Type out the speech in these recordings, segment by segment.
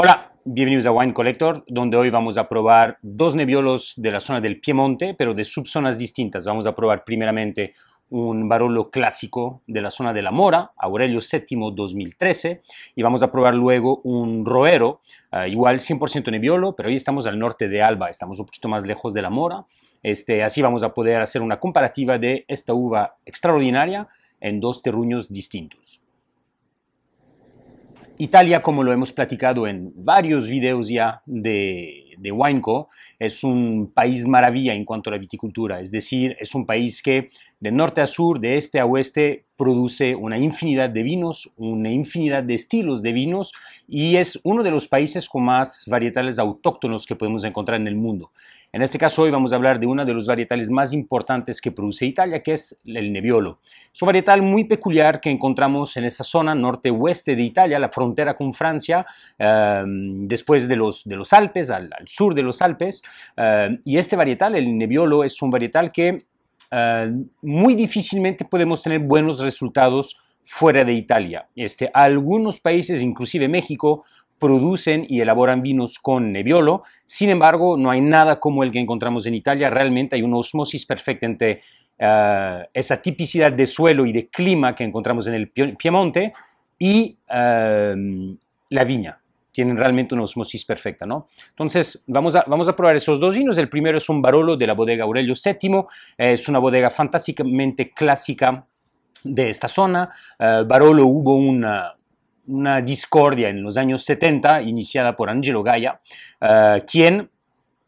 Hola, bienvenidos a Wine Collector, donde hoy vamos a probar dos neviolos de la zona del Piemonte, pero de subzonas distintas. Vamos a probar primeramente un Barolo clásico de la zona de la Mora, Aurelio VII 2013, y vamos a probar luego un Roero, eh, igual 100% Nebbiolo, pero hoy estamos al norte de Alba, estamos un poquito más lejos de la Mora, este, así vamos a poder hacer una comparativa de esta uva extraordinaria en dos terruños distintos. Italia, como lo hemos platicado en varios videos ya de, de Wineco, es un país maravilla en cuanto a la viticultura, es decir, es un país que de norte a sur, de este a oeste, produce una infinidad de vinos, una infinidad de estilos de vinos y es uno de los países con más varietales autóctonos que podemos encontrar en el mundo. En este caso hoy vamos a hablar de uno de los varietales más importantes que produce Italia, que es el Nebbiolo. Es un varietal muy peculiar que encontramos en esa zona norte-oeste de Italia, la frontera con Francia, em, después de los, de los Alpes, al, sur de los Alpes. Em, y este varietal, el Nebbiolo, es un varietal que Ah, muy difícilmente podemos tener buenos resultados fuera de Italia. Este, algunos países, inclusive México, producen y elaboran vinos con Nebbiolo. Sin embargo, no hay nada como el que encontramos en Italia. Realmente hay una osmosis perfecta entre ah, esa tipicidad de suelo y de clima que encontramos en el Piemonte y ah, la viña tienen realmente una osmosis perfecta. ¿no? Entonces, vamos a, vamos a probar esos dos vinos. El primero es un Barolo de la bodega Aurelio VII, eh, es una bodega fantásticamente clásica de esta zona. Eh, Barolo hubo una, una discordia en los años 70 iniciada por Angelo Gaia, eh, quien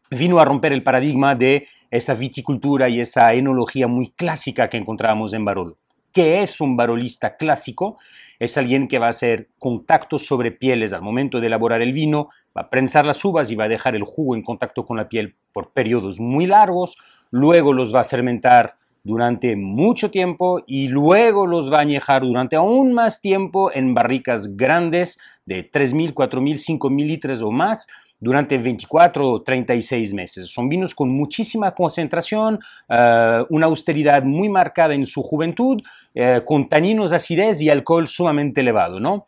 vino a romper el paradigma de esa viticultura y esa enología muy clásica que encontrábamos en Barolo que es un barolista clásico, es alguien que va a hacer contacto sobre pieles al momento de elaborar el vino, va a prensar las uvas y va a dejar el jugo en contacto con la piel por periodos muy largos, luego los va a fermentar durante mucho tiempo y luego los va a añejar durante aún más tiempo en barricas grandes de 3.000, 4.000, 5.000 litros o más, durante 24 o 36 meses. Son vinos con muchísima concentración, eh, una austeridad muy marcada en su juventud, eh, con taninos, acidez y alcohol sumamente elevado, ¿no?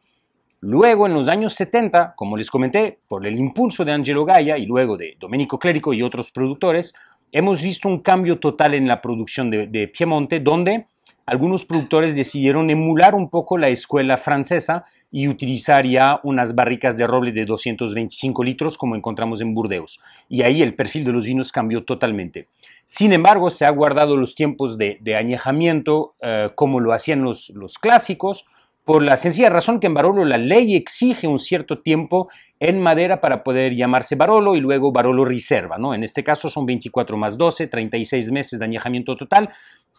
Luego, en los años 70, como les comenté, por el impulso de Angelo Gaia y luego de Domenico Clérico y otros productores, hemos visto un cambio total en la producción de Piemonte, donde algunos productores decidieron emular un poco la escuela francesa y utilizar ya unas barricas de roble de 225 litros como encontramos en Burdeos. Y ahí el perfil de los vinos cambió totalmente. Sin embargo, se ha guardado los tiempos de, añejamiento eh, como lo hacían los clásicos por la sencilla razón que en Barolo la ley exige un cierto tiempo en madera para poder llamarse Barolo y luego Barolo Reserva, ¿no? En este caso son 24 más 12, 36 meses de añejamiento total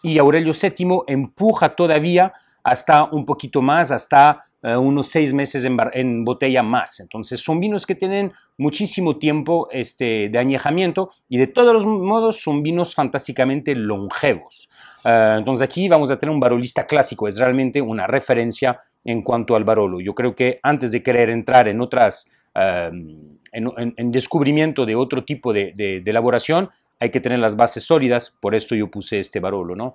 y Aurelio VII empuja todavía hasta un poquito más, hasta eh, unos seis meses en, botella más. Entonces son vinos que tienen muchísimo tiempo este, de añejamiento y de todos los modos son vinos fantásticamente longevos. Eh, entonces aquí vamos a tener un barolista clásico, es realmente una referencia en cuanto al barolo. Yo creo que antes de querer entrar en otras... Em, en, descubrimiento de otro tipo de, elaboración, hay que tener las bases sólidas, por esto yo puse este barolo, ¿no?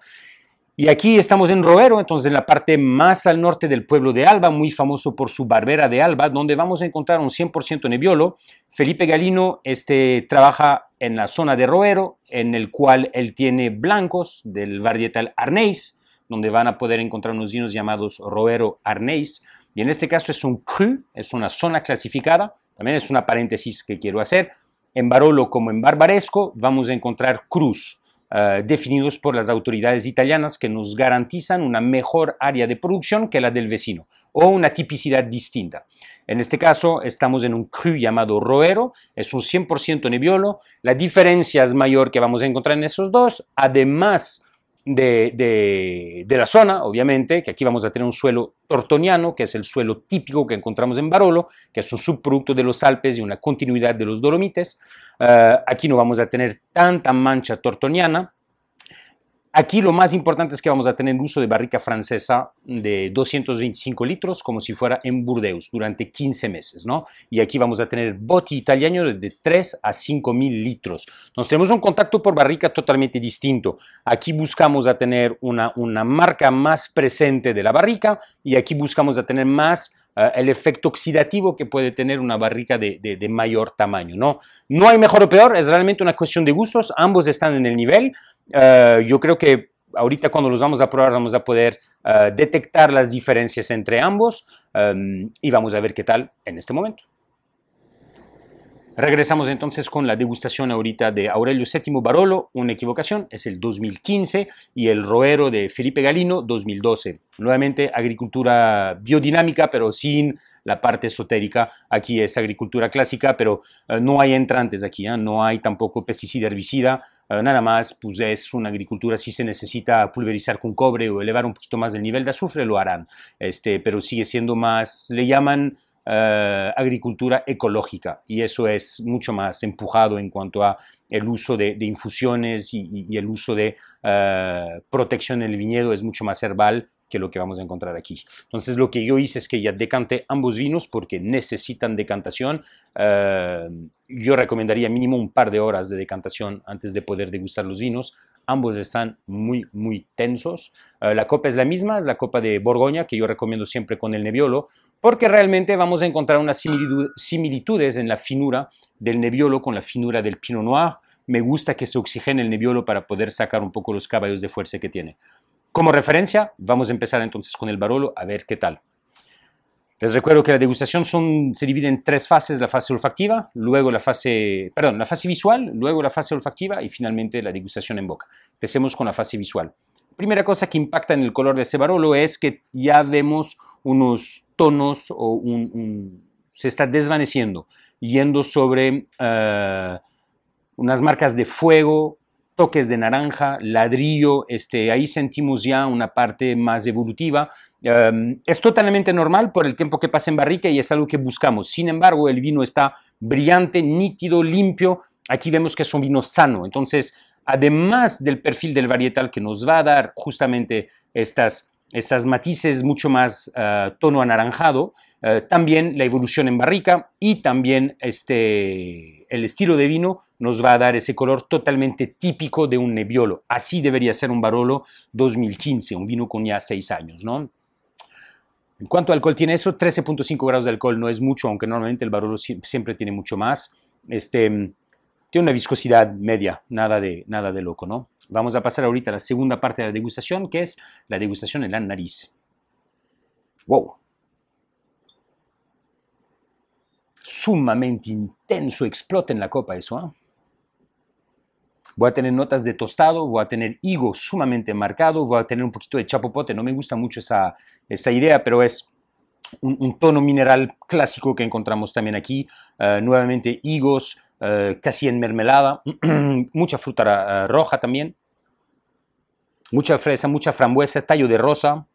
Y aquí estamos en Roero, entonces en la parte más al norte del pueblo de Alba, muy famoso por su barbera de Alba, donde vamos a encontrar un 100% nebiolo. Felipe Galino este, trabaja en la zona de Roero, en el cual él tiene blancos del varietal Arneis, donde van a poder encontrar unos vinos llamados Roero Arneis. Y en este caso es un cru, es una zona clasificada. También es una paréntesis que quiero hacer. En Barolo como en Barbaresco vamos a encontrar cruz eh, definidos por las autoridades italianas que nos garantizan una mejor área de producción que la del vecino o una tipicidad distinta. En este caso estamos en un cru llamado roero, es un 100% nebbiolo, la diferencia es mayor que vamos a encontrar en esos dos, además de, la zona, obviamente, que aquí vamos a tener un suelo tortoniano, que es el suelo típico que encontramos en Barolo, que es un subproducto de los Alpes y una continuidad de los Dolomites. Eh, aquí no vamos a tener tanta mancha tortoniana, Aquí lo más importante es que vamos a tener uso de barrica francesa de 225 litros, como si fuera en Burdeos, durante 15 meses, ¿no? Y aquí vamos a tener botti italiano de 3 a 5 mil litros. Entonces tenemos un contacto por barrica totalmente distinto. Aquí buscamos a tener una, una marca más presente de la barrica y aquí buscamos a tener más Ah, el efecto oxidativo que puede tener una barrica de, de, mayor tamaño. ¿no? no hay mejor o peor, es realmente una cuestión de gustos, ambos están en el nivel. Ah, yo creo que ahorita cuando los vamos a probar vamos a poder ah, detectar las diferencias entre ambos y vamos a ver qué tal en este momento. Regresamos entonces con la degustación ahorita de Aurelio VII Barolo, una equivocación, es el 2015, y el roero de Felipe Galino, 2012. Nuevamente, agricultura biodinámica, pero sin la parte esotérica. Aquí es agricultura clásica, pero eh, no hay entrantes aquí, ¿eh? no hay tampoco pesticida, herbicida, eh, nada más, pues es una agricultura, si se necesita pulverizar con cobre o elevar un poquito más el nivel de azufre, lo harán, este, pero sigue siendo más, le llaman eh, agricultura ecológica y eso es mucho más empujado en cuanto a el uso de, infusiones y, el uso de eh, protección en el viñedo es mucho más herbal que lo que vamos a encontrar aquí. Entonces lo que yo hice es que ya decanté ambos vinos porque necesitan decantación. Eh, yo recomendaría mínimo un par de horas de decantación antes de poder degustar los vinos ambos están muy, muy tensos. Eh, la copa es la misma, es la copa de Borgoña, que yo recomiendo siempre con el Nebbiolo, porque realmente vamos a encontrar unas similitudes en la finura del Nebbiolo con la finura del Pinot Noir. Me gusta que se oxigene el Nebbiolo para poder sacar un poco los caballos de fuerza que tiene. Como referencia, vamos a empezar entonces con el Barolo a ver qué tal. Les recuerdo que la degustación se divide en tres fases, la fase olfativa, luego la fase, perdón, la fase visual, luego la fase olfactiva y finalmente la degustación en boca. Empecemos con la fase visual. Primera cosa que impacta en el color de este barolo es que ya vemos unos tonos o se está desvaneciendo, yendo sobre eh, unas marcas de fuego, toques de naranja, ladrillo, este, ahí sentimos ya una parte más evolutiva. Em, es totalmente normal por el tiempo que pasa en barrica y es algo que buscamos. Sin embargo, el vino está brillante, nítido, limpio. Aquí vemos que es un vino sano. Entonces, además del perfil del varietal que nos va a dar justamente estas, matices mucho más eh, tono anaranjado, eh, también la evolución en barrica y también este el estilo de vino nos va a dar ese color totalmente típico de un Nebbiolo. Así debería ser un Barolo 2015, un vino con ya seis años, ¿no? En cuanto al alcohol tiene eso, 13.5 grados de alcohol no es mucho, aunque normalmente el Barolo siempre tiene mucho más. Este, tiene una viscosidad media, nada de, nada de loco, ¿no? Vamos a pasar ahorita a la segunda parte de la degustación, que es la degustación en la nariz. ¡Wow! sumamente intenso explota en la copa eso. ¿ah? Voy a tener notas de tostado, voy a tener higo sumamente marcado, voy a tener un poquito de chapopote. No me gusta mucho esa, idea, pero es un, tono mineral clásico que encontramos también aquí. Eh, nuevamente higos, eh, casi en mermelada, mucha fruta eh, roja también, mucha fresa, mucha frambuesa, tallo de rosa.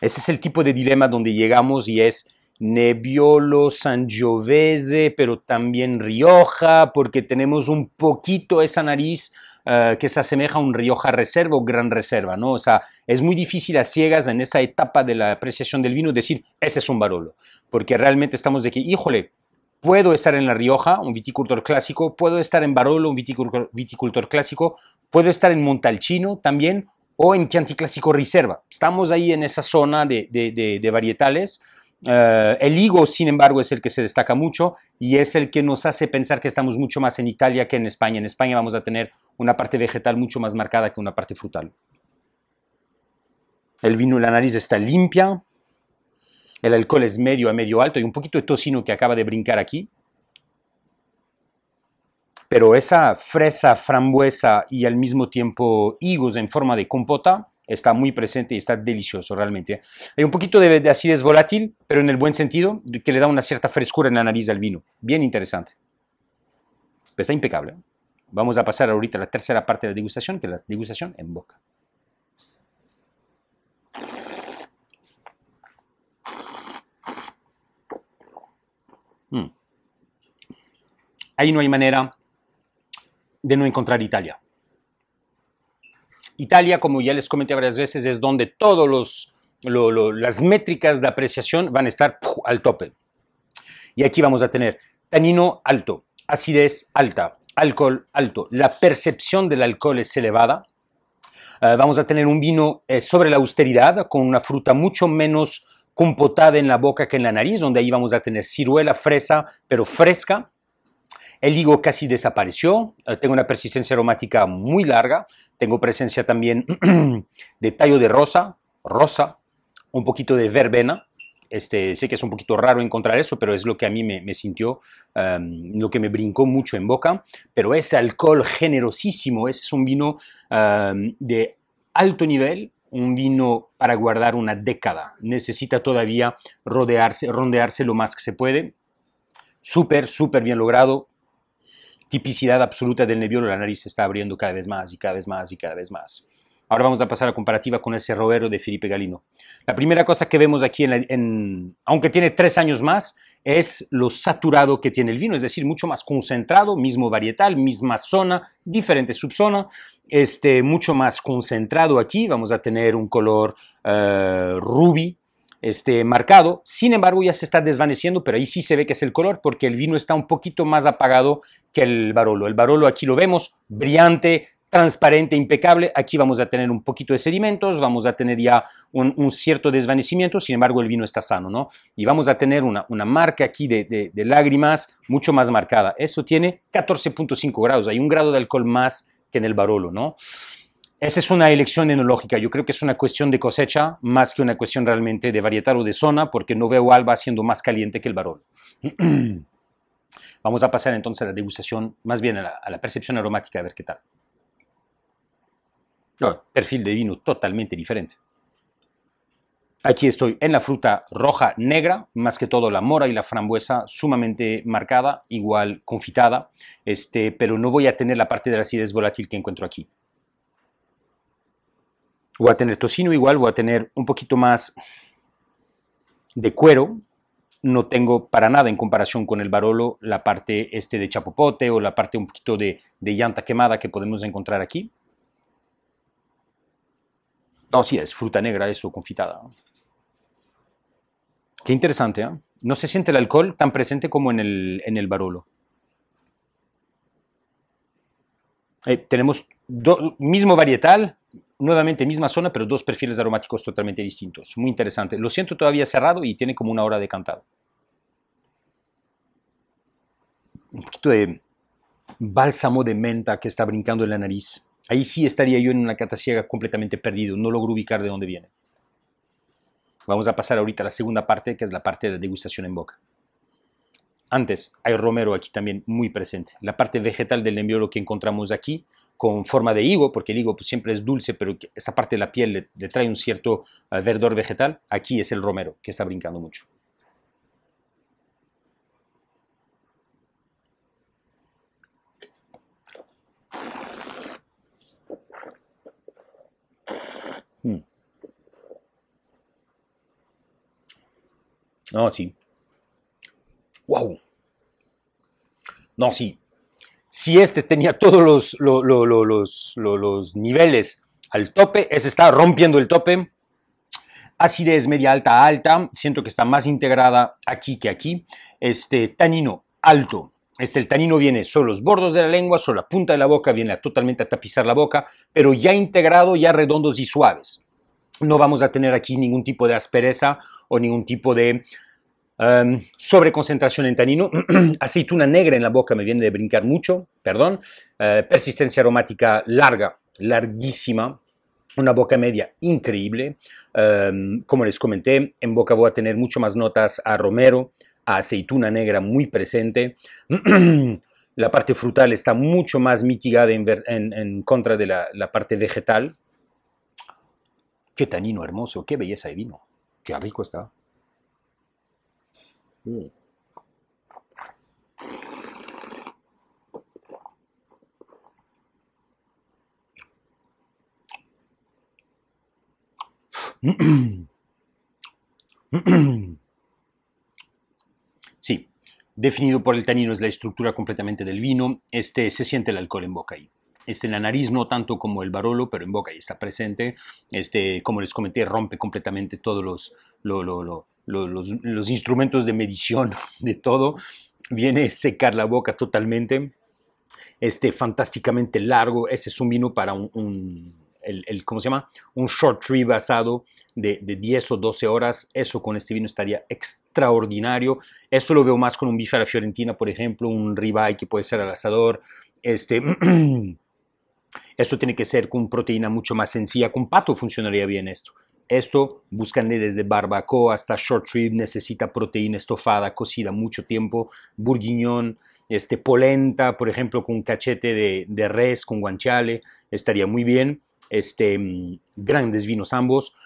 Ese es el tipo de dilema donde llegamos y es Nebbiolo Sangiovese, pero también Rioja, porque tenemos un poquito esa nariz eh, que se asemeja a un Rioja Reserva o Gran Reserva, ¿no? O sea, es muy difícil a ciegas en esa etapa de la apreciación del vino decir, ese es un Barolo, porque realmente estamos de que, híjole, puedo estar en La Rioja, un viticultor clásico, puedo estar en Barolo, un viticultor, clásico, puedo estar en Montalcino también, o en Chianti Clásico Reserva. Estamos ahí en esa zona de varietales eh, el higo, sin embargo, es el que se destaca mucho y es el que nos hace pensar que estamos mucho más en Italia que en España. En España vamos a tener una parte vegetal mucho más marcada que una parte frutal. El vino, la nariz está limpia. El alcohol es medio a medio alto y un poquito de tocino que acaba de brincar aquí. Pero esa fresa, frambuesa y al mismo tiempo higos en forma de compota está muy presente y está delicioso realmente. Hay un poquito de, de acidez volátil, pero en el buen sentido, que le da una cierta frescura en la nariz al vino. Bien interesante. está impecable. ¿eh? Vamos a pasar ahorita a la tercera parte de la degustación, que es la degustación en boca. Mm. Ahí no hay manera de no encontrar Italia. Italia, como ya les comenté varias veces, es donde todas las métricas de apreciación van a estar al tope. Y aquí vamos a tener tanino alto, acidez alta, alcohol alto, la percepción del alcohol es elevada. Ah, vamos a tener un vino eh, sobre la austeridad, con una fruta mucho menos compotada en la boca que en la nariz, donde ahí vamos a tener ciruela, fresa, pero fresca. El higo casi desapareció, eh, tengo una persistencia aromática muy larga, tengo presencia también de tallo de rosa, rosa, un poquito de verbena. Este, sé que es un poquito raro encontrar eso, pero es lo que a mí me, sintió, em, lo que me brincó mucho en boca. Pero es alcohol generosísimo, es un vino em, de alto nivel, un vino para guardar una década. Necesita todavía rodearse, rondearse lo más que se puede. Súper, súper bien logrado, tipicidad absoluta del Nebbiolo, la nariz se está abriendo cada vez más y cada vez más y cada vez más. Ahora vamos a pasar a comparativa con ese roero de Felipe Galino. La primera cosa que vemos aquí, aunque tiene tres años más, es lo saturado que tiene el vino, es decir, mucho más concentrado, mismo varietal, misma zona, diferente subzona, este, mucho más concentrado aquí, vamos a tener un color uh, eh, rubí, este, marcado. Sin embargo, ya se está desvaneciendo, pero ahí sí se ve que es el color porque el vino está un poquito más apagado que el Barolo. El Barolo aquí lo vemos, brillante, transparente, impecable. Aquí vamos a tener un poquito de sedimentos, vamos a tener ya un, cierto desvanecimiento, sin embargo, el vino está sano, ¿no? Y vamos a tener una, marca aquí de, lágrimas mucho más marcada. Eso tiene 14.5 grados, hay un grado de alcohol más que en el Barolo, ¿no? Esa es una elección enológica. Yo creo que es una cuestión de cosecha más que una cuestión realmente de varietal o de zona, porque no veo alba siendo más caliente que el varón. Vamos a pasar entonces a la degustación, más bien a la, percepción aromática, a ver qué tal. perfil de vino totalmente diferente. Aquí estoy en la fruta roja negra, más que todo la mora y la frambuesa sumamente marcada, igual confitada, este, pero no voy a tener la parte de la acidez volátil que encuentro aquí voy a tener tocino igual, voy a tener un poquito más de cuero. No tengo para nada en comparación con el Barolo la parte este de chapopote o la parte un poquito de, llanta quemada que podemos encontrar aquí. No, sí, es fruta negra eso, confitada. Qué interesante, ¿eh? No se siente el alcohol tan presente como en el, en el Barolo. Eh, tenemos mismo varietal, nuevamente misma zona, pero dos perfiles aromáticos totalmente distintos. Muy interesante. Lo siento todavía cerrado y tiene como una hora de cantado. Un poquito de bálsamo de menta que está brincando en la nariz. Ahí sí estaría yo en una cata ciega completamente perdido. No logro ubicar de dónde viene. Vamos a pasar ahorita a la segunda parte, que es la parte de la degustación en boca. Antes, hay romero aquí también muy presente. La parte vegetal del enviolo que encontramos aquí, con forma de higo, porque el higo pues, siempre es dulce, pero esa parte de la piel le, trae un cierto eh, verdor vegetal. Aquí es el romero, que está brincando mucho. Hmm. No, sí, No, sí. Si este tenía todos los, los, niveles al tope, ese está rompiendo el tope. Acidez media alta alta, siento que está más integrada aquí que aquí. Este tanino alto, este, el tanino viene solo los bordos de la lengua, solo la punta de la boca, viene a totalmente a tapizar la boca, pero ya integrado, ya redondos y suaves. No vamos a tener aquí ningún tipo de aspereza o ningún tipo de Em, sobre concentración en tanino, aceituna negra en la boca me viene de brincar mucho, perdón, eh, persistencia aromática larga, larguísima, una boca media increíble, em, como les comenté, en boca voy a tener mucho más notas a romero, a aceituna negra muy presente, la parte frutal está mucho más mitigada en, contra de la, la parte vegetal. Qué tanino hermoso, qué belleza de vino, qué rico está. Mm. Sí, definido por el tanino es la estructura completamente del vino. Este se siente el alcohol en boca ahí. Este en la nariz no tanto como el barolo, pero en boca ahí está presente. Este, como les comenté, rompe completamente todos los, lo, los, instrumentos de medición de todo, viene secar la boca totalmente. Este fantásticamente largo, ese es un vino para un, el, ¿cómo se llama? Un short tree basado de, de, 10 o 12 horas. Eso con este vino estaría extraordinario. Eso lo veo más con un bife fiorentina, por ejemplo, un ribeye que puede ser al asador. Este, eso tiene que ser con proteína mucho más sencilla. Con pato funcionaría bien esto. Esto búscanle desde barbacoa hasta short rib, necesita proteína estofada, cocida mucho tiempo, burguiñón, este, polenta, por ejemplo, con cachete de, res, con guanchale, estaría muy bien. Este, grandes vinos ambos.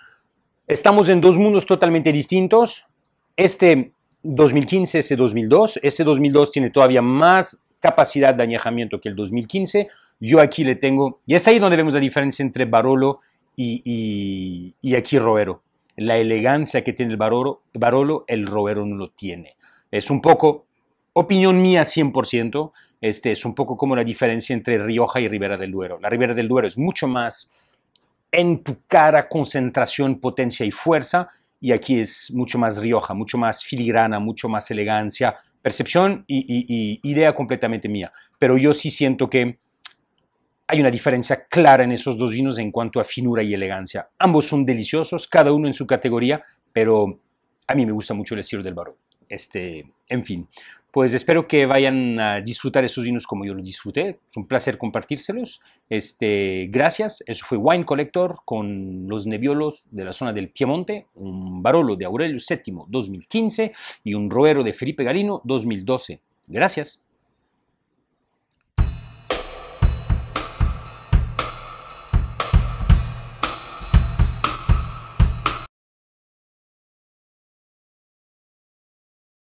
Estamos en dos mundos totalmente distintos. Este 2015, ese 2002. Ese 2002 tiene todavía más capacidad de añejamiento que el 2015. Yo aquí le tengo, y es ahí donde vemos la diferencia entre Barolo y, aquí Roero. La elegancia que tiene el Barolo, Barolo, el Roero no lo tiene. Es un poco, opinión mía 100%, este, es un poco como la diferencia entre Rioja y Ribera del Duero. La Ribera del Duero es mucho más en tu cara, concentración, potencia y fuerza, y aquí es mucho más Rioja, mucho más filigrana, mucho más elegancia, percepción y idea completamente mía. Pero yo sí siento que hay una diferencia clara en esos dos vinos en cuanto a finura y elegancia. Ambos son deliciosos, cada uno en su categoría, pero a mí me gusta mucho el estilo del barón. Este, en fin, pues espero que vayan a disfrutar esos vinos como yo los disfruté. Es un placer compartírselos. Este, gracias. Eso fue Wine Collector con los Nebiolos de la zona del Piemonte, un Barolo de Aurelio VII 2015 y un Roero de Felipe Galino 2012. Gracias.